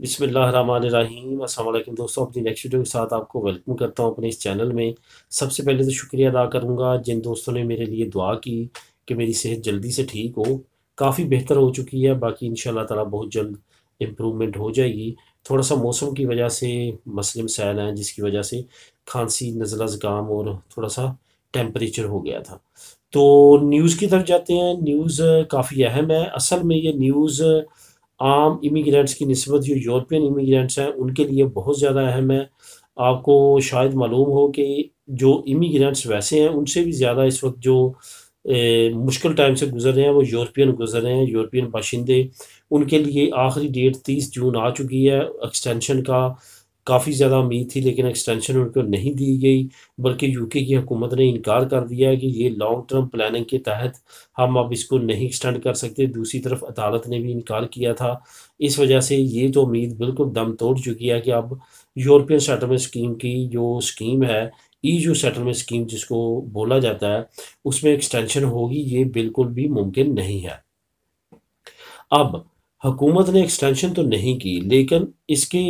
बिसमीम असल दोस्तों अपनी नेक्स्ट वीडियो के साथ आपको वेलकम करता हूं अपने इस चैनल में सबसे पहले तो शुक्रिया अदा करूंगा जिन दोस्तों ने मेरे लिए दुआ की कि मेरी सेहत जल्दी से ठीक हो काफ़ी बेहतर हो चुकी है बाकी इन ताला बहुत जल्द इम्प्रूवमेंट हो जाएगी थोड़ा सा मौसम की वजह से मसले मसायल हैं जिसकी वजह से खांसी नज़ला ज़ुकाम और थोड़ा सा टेम्परेचर हो गया था तो न्यूज़ की तरफ जाते हैं न्यूज़ काफ़ी अहम है असल में ये न्यूज़ आम इमिग्रेंट्स की नस्बत जो यूरोपियन इमिग्रेंट्स हैं उनके लिए बहुत ज़्यादा अहम है आपको शायद मालूम हो कि जो इमिग्रेंट्स वैसे हैं उनसे भी ज़्यादा इस वक्त जो ए, मुश्किल टाइम से गुजर रहे हैं वो यूरोपियन गुजर रहे हैं यूरोपियन बाशिंदे उनके लिए आखिरी डेट तीस जून आ चुकी है एक्सटेंशन का काफ़ी ज़्यादा उम्मीद थी लेकिन एक्सटेंशन उनको नहीं दी गई बल्कि यूके की हुकूमत ने इनकार कर दिया कि ये लॉन्ग टर्म प्लानिंग के तहत हम अब इसको नहीं एक्सटेंड कर सकते दूसरी तरफ अदालत ने भी इनकार किया था इस वजह से ये तो उम्मीद बिल्कुल दम तोड़ चुकी है कि अब यूरोपियन सेटलमेंट स्कीम की जो स्कीम है ई जो सेटलमेंट स्कीम जिसको बोला जाता है उसमें एक्सटेंशन होगी ये बिल्कुल भी मुमकिन नहीं है अब हुकूमत ने एक्सटेंशन तो नहीं की लेकिन इसके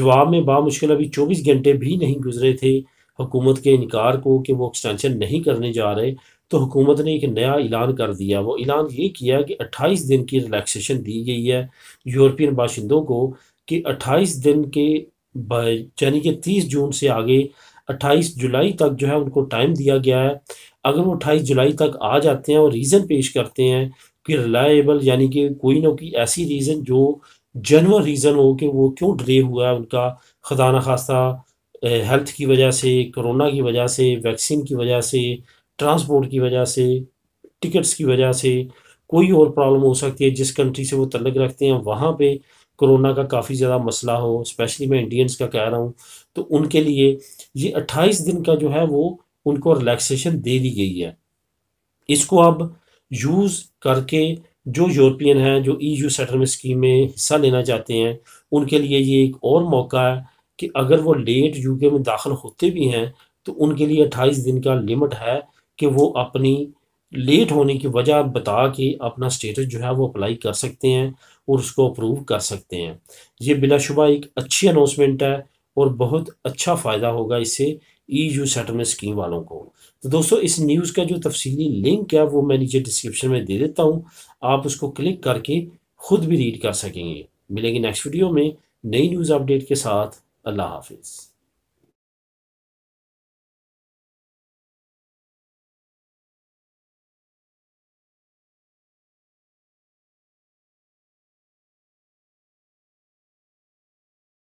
जवाब में बामुश्किल अभी चौबीस घंटे भी नहीं गुजरे थे हुकूमत के इनकार को कि वो एक्सटेंशन नहीं करने जा रहे तो हुकूमत ने एक नया ऐलान कर दिया वो ऐलान ये किया कि 28 दिन की रिलैक्सेशन दी गई है यूरोपियन बाशिंदों को कि 28 दिन के यानी कि 30 जून से आगे 28 जुलाई तक जो है उनको टाइम दिया गया है अगर वो 28 जुलाई तक आ जाते हैं और रीज़न पेश करते हैं कि रिलायबल यानी कि कोई ना कोई ऐसी रीज़न जो जनवर रीज़न हो कि वो क्यों डिले हुआ है उनका ख़जाना खास्ता हेल्थ की वजह से कोरोना की वजह से वैक्सीन की वजह से ट्रांसपोर्ट की वजह से टिकट्स की वजह से कोई और प्रॉब्लम हो सकती है जिस कंट्री से वो तलक रखते हैं वहाँ पे कोरोना का काफ़ी ज़्यादा मसला हो स्पेशली मैं इंडियंस का कह रहा हूँ तो उनके लिए ये 28 दिन का जो है वो उनको रिलैक्सेशन दे दी गई है इसको अब यूज़ करके जो यूरोपियन हैं जो ई यू सेटलमेंट स्कीम में हिस्सा लेना चाहते हैं उनके लिए ये एक और मौका है कि अगर वो लेट यूके में दाखिल होते भी हैं तो उनके लिए अट्ठाईस दिन का लिमिट है कि वो अपनी लेट होने की वजह बता के अपना स्टेटस जो है वो अप्लाई कर सकते हैं और उसको अप्रूव कर सकते हैं ये बिलाशुबा एक अच्छी अनाउंसमेंट है और बहुत अच्छा फ़ायदा होगा इससे ई यू सेटलमेंट स्कीम वालों को तो दोस्तों इस न्यूज़ का जो तफसीली लिंक है वो मैं नीचे डिस्क्रिप्शन में दे देता हूँ आप उसको क्लिक करके ख़ुद भी रीड कर सकेंगे मिलेंगे नेक्स्ट वीडियो में नई न्यूज़ अपडेट के साथ अल्लाह हाफिज़